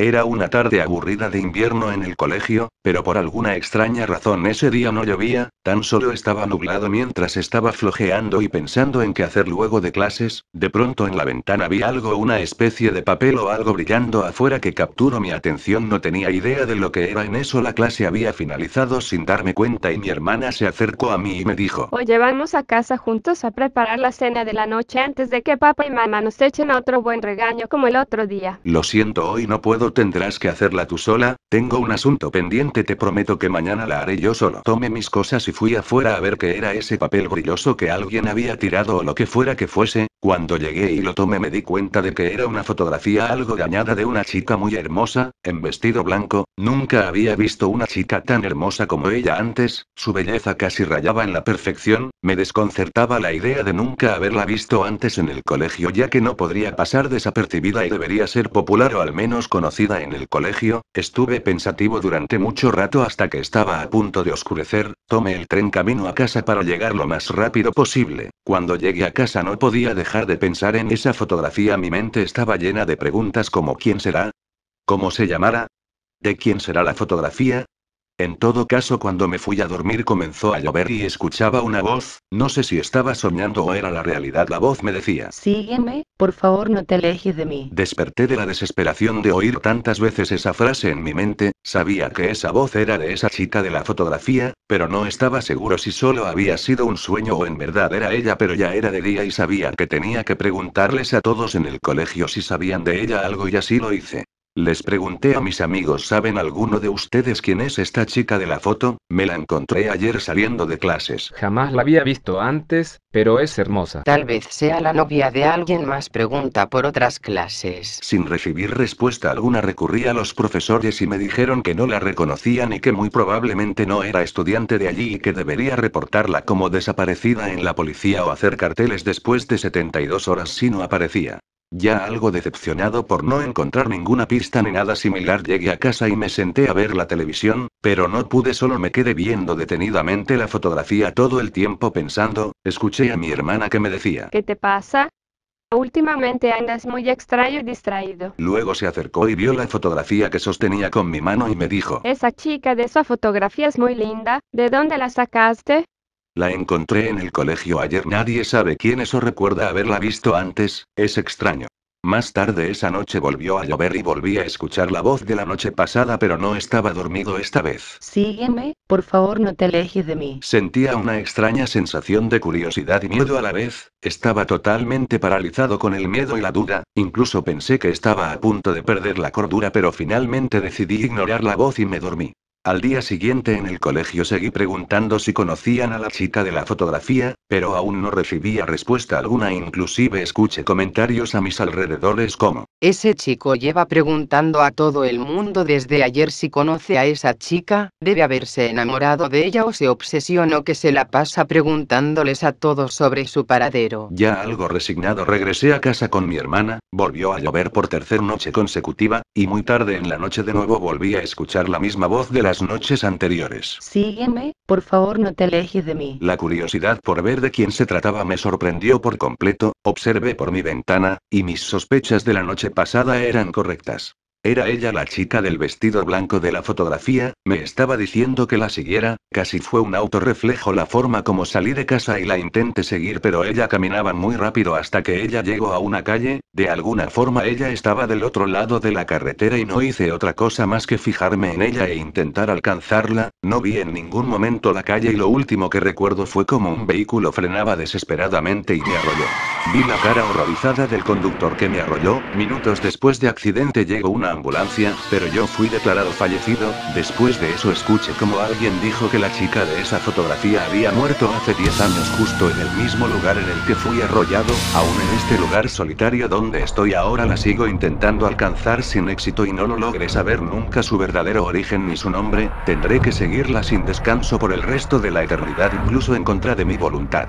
Era una tarde aburrida de invierno en el colegio, pero por alguna extraña razón ese día no llovía, tan solo estaba nublado mientras estaba flojeando y pensando en qué hacer luego de clases, de pronto en la ventana vi algo, una especie de papel o algo brillando afuera que capturó mi atención, no tenía idea de lo que era en eso, la clase había finalizado sin darme cuenta y mi hermana se acercó a mí y me dijo, Oye, vamos a casa juntos a preparar la cena de la noche antes de que papá y mamá nos echen otro buen regaño como el otro día. Lo siento, hoy no puedo tendrás que hacerla tú sola, tengo un asunto pendiente, te prometo que mañana la haré yo solo. tome mis cosas y fui afuera a ver qué era ese papel brilloso que alguien había tirado o lo que fuera que fuese, cuando llegué y lo tomé me di cuenta de que era una fotografía algo dañada de una chica muy hermosa, en vestido blanco, nunca había visto una chica tan hermosa como ella antes, su belleza casi rayaba en la perfección, me desconcertaba la idea de nunca haberla visto antes en el colegio ya que no podría pasar desapercibida y debería ser popular o al menos conocida en el colegio, estuve pensativo durante mucho rato hasta que estaba a punto de oscurecer, tomé el tren camino a casa para llegar lo más rápido posible, cuando llegué a casa no podía dejar dejar de pensar en esa fotografía. Mi mente estaba llena de preguntas como ¿quién será? ¿Cómo se llamará? ¿De quién será la fotografía? En todo caso, cuando me fui a dormir comenzó a llover y escuchaba una voz, no sé si estaba soñando o era la realidad. La voz me decía, Sígueme, por favor no te alejes de mí. Desperté de la desesperación de oír tantas veces esa frase en mi mente, sabía que esa voz era de esa chica de la fotografía, pero no estaba seguro si solo había sido un sueño o en verdad era ella, pero ya era de día y sabía que tenía que preguntarles a todos en el colegio si sabían de ella algo y así lo hice. Les pregunté a mis amigos, ¿saben alguno de ustedes quién es esta chica de la foto? Me la encontré ayer saliendo de clases. Jamás la había visto antes, pero es hermosa. Tal vez sea la novia de alguien más, pregunta por otras clases. Sin recibir respuesta alguna recurrí a los profesores y me dijeron que no la reconocían y que muy probablemente no era estudiante de allí y que debería reportarla como desaparecida en la policía o hacer carteles después de 72 horas si no aparecía. Ya algo decepcionado por no encontrar ninguna pista ni nada similar, llegué a casa y me senté a ver la televisión, pero no pude, solo me quedé viendo detenidamente la fotografía todo el tiempo pensando, escuché a mi hermana que me decía, ¿Qué te pasa? Últimamente andas muy extraño y distraído. Luego se acercó y vio la fotografía que sostenía con mi mano y me dijo, Esa chica de esa fotografía es muy linda, ¿de dónde la sacaste? La encontré en el colegio ayer. Nadie sabe quién es o recuerda haberla visto antes, es extraño. Más tarde esa noche volvió a llover y volví a escuchar la voz de la noche pasada, pero no estaba dormido esta vez. Sígueme, por favor, no te alejes de mí. Sentía una extraña sensación de curiosidad y miedo a la vez, estaba totalmente paralizado con el miedo y la duda, incluso pensé que estaba a punto de perder la cordura, pero finalmente decidí ignorar la voz y me dormí. Al día siguiente en el colegio seguí preguntando si conocían a la chica de la fotografía, pero aún no recibía respuesta alguna, inclusive escuché comentarios a mis alrededores como, ese chico lleva preguntando a todo el mundo desde ayer si conoce a esa chica, debe haberse enamorado de ella o se obsesionó que se la pasa preguntándoles a todos sobre su paradero. Ya algo resignado regresé a casa con mi hermana, volvió a llover por tercer noche consecutiva, y muy tarde en la noche de nuevo volví a escuchar la misma voz de las noches anteriores. Sígueme, por favor no te alejes de mí. La curiosidad por ver de quién se trataba me sorprendió por completo, observé por mi ventana, y mis sospechas de la noche pasada eran correctas. Era ella la chica del vestido blanco de la fotografía, me estaba diciendo que la siguiera, casi fue un autorreflejo la forma como salí de casa y la intenté seguir, pero ella caminaba muy rápido hasta que ella llegó a una calle, de alguna forma ella estaba del otro lado de la carretera y no hice otra cosa más que fijarme en ella e intentar alcanzarla, no vi en ningún momento la calle y lo último que recuerdo fue como un vehículo frenaba desesperadamente y me arrolló. Vi la cara horrorizada del conductor que me arrolló, minutos después de accidente llegó una ambulancia, pero yo fui declarado fallecido, después de eso escuché como alguien dijo que la chica de esa fotografía había muerto hace 10 años justo en el mismo lugar en el que fui arrollado, aún en este lugar solitario donde estoy ahora la sigo intentando alcanzar sin éxito y no lo logré saber nunca su verdadero origen ni su nombre, tendré que seguirla sin descanso por el resto de la eternidad incluso en contra de mi voluntad.